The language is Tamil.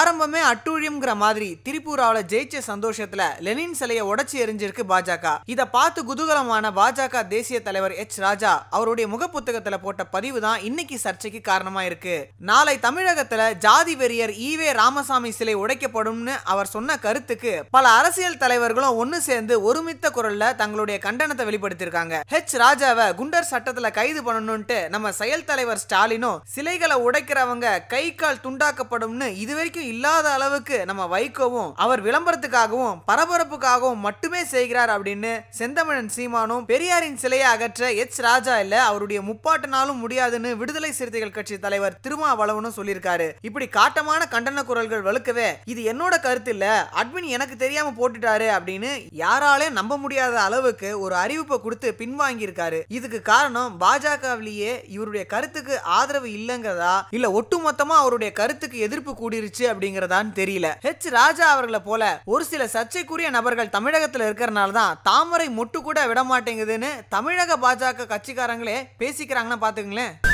ahora குடும்பமே அட்டூழியம்ங்கிற மாதிரி திரிபுராவில் ஜெயிச்ச சந்தோஷத்துல லெனின் சிலையை உடச்சி எரிஞ்சிருக்கு பாஜக இதை பார்த்து குதூகலமான பாஜக தேசிய தலைவர் எச் ராஜா அவருடைய முகப்புத்தகத்துல போட்ட பதிவு தான் இன்னைக்கு சர்ச்சைக்கு காரணமா இருக்கு நாளை தமிழகத்துல ஜாதி வெறியர் ஈவே ராமசாமி சிலை உடைக்கப்படும்னு அவர் சொன்ன கருத்துக்கு பல அரசியல் தலைவர்களும் ஒன்னு சேர்ந்து ஒருமித்த குரல்ல தங்களுடைய கண்டனத்தை வெளிப்படுத்தியிருக்காங்க ஹெச் ராஜாவை குண்டர் சட்டத்துல கைது பண்ணணும்ட்டு நம்ம செயல் தலைவர் ஸ்டாலினும் சிலைகளை உடைக்கிறவங்க கை கால் துண்டாக்கப்படும்னு இது வரைக்கும் இல்ல இல்லாத அளவுக்கு நம்ம வைகோவும் அவர் விளம்பரத்துக்காகவும் பரபரப்புக்காகவும் மட்டுமே செய்கிறார் அப்படின்னு செந்தமிழன் சீமானும் பெரியாரின் சிலையை அகற்ற எச் ராஜா இல்ல அவருடைய முப்பாட்டினாலும் முடியாதுன்னு விடுதலை சிறுத்தைகள் கட்சி தலைவர் திருமாவளவனும் சொல்லியிருக்காரு இப்படி காட்டமான கண்டன குரல்கள் வலுக்கவே இது என்னோட கருத்து இல்ல அட்மின் எனக்கு தெரியாம போட்டுட்டாரு அப்படின்னு யாராலே நம்ப முடியாத அளவுக்கு ஒரு அறிவிப்பை கொடுத்து பின்வாங்கி இருக்காரு இதுக்கு காரணம் பாஜகவிலேயே இவருடைய கருத்துக்கு ஆதரவு இல்லைங்கிறதா இல்ல ஒட்டுமொத்தமா அவருடைய கருத்துக்கு எதிர்ப்பு கூடிருச்சு அப்படிங்கிற அப்படிங்கிறதான்னு தெரியல ஹெச் ராஜா அவர்களை போல ஒரு சில சர்ச்சைக்குரிய நபர்கள் தமிழகத்தில் இருக்கிறனால தான் தாமரை மொட்டு கூட விட மாட்டேங்குதுன்னு தமிழக பாஜக கட்சிக்காரங்களே பேசிக்கிறாங்கன்னு பாத்துக்கங்களேன்